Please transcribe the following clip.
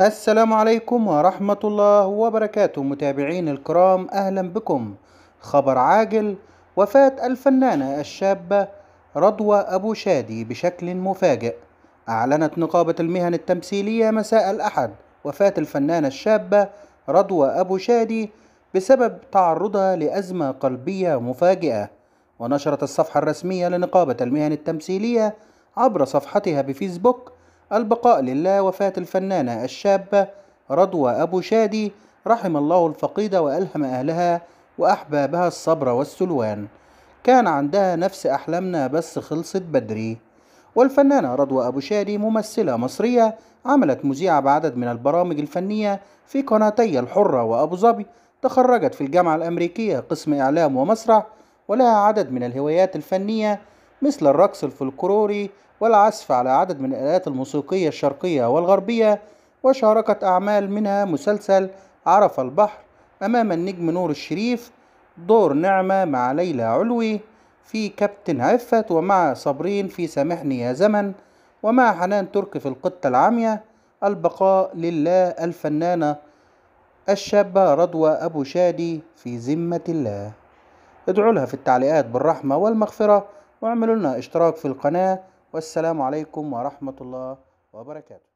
السلام عليكم ورحمة الله وبركاته متابعين الكرام أهلا بكم خبر عاجل وفاة الفنانة الشابة رضوى أبو شادي بشكل مفاجئ أعلنت نقابة المهن التمثيلية مساء الأحد وفاة الفنانة الشابة رضوى أبو شادي بسبب تعرضها لأزمة قلبية مفاجئة ونشرت الصفحة الرسمية لنقابة المهن التمثيلية عبر صفحتها بفيسبوك البقاء لله وفاة الفنانة الشابة رضوى أبو شادي رحم الله الفقيدة وألهم أهلها وأحبابها الصبر والسلوان كان عندها نفس أحلامنا بس خلصت بدري والفنانة رضوى أبو شادي ممثلة مصرية عملت مذيعة بعدد من البرامج الفنية في قناتي الحرة وأبو ظبي تخرجت في الجامعة الأمريكية قسم إعلام ومسرح ولها عدد من الهوايات الفنية مثل الرقص الفلكلوري والعزف على عدد من الآلات الموسيقية الشرقية والغربية وشاركت أعمال منها مسلسل عرف البحر أمام النجم نور الشريف دور نعمة مع ليلى علوي في كابتن عفت ومع صابرين في سامحني يا زمن ومع حنان ترك في القطة العمية البقاء لله الفنانة الشابة رضوى أبو شادي في ذمة الله ادعوا لها في التعليقات بالرحمة والمغفرة واعملوا لنا اشتراك في القناة والسلام عليكم ورحمة الله وبركاته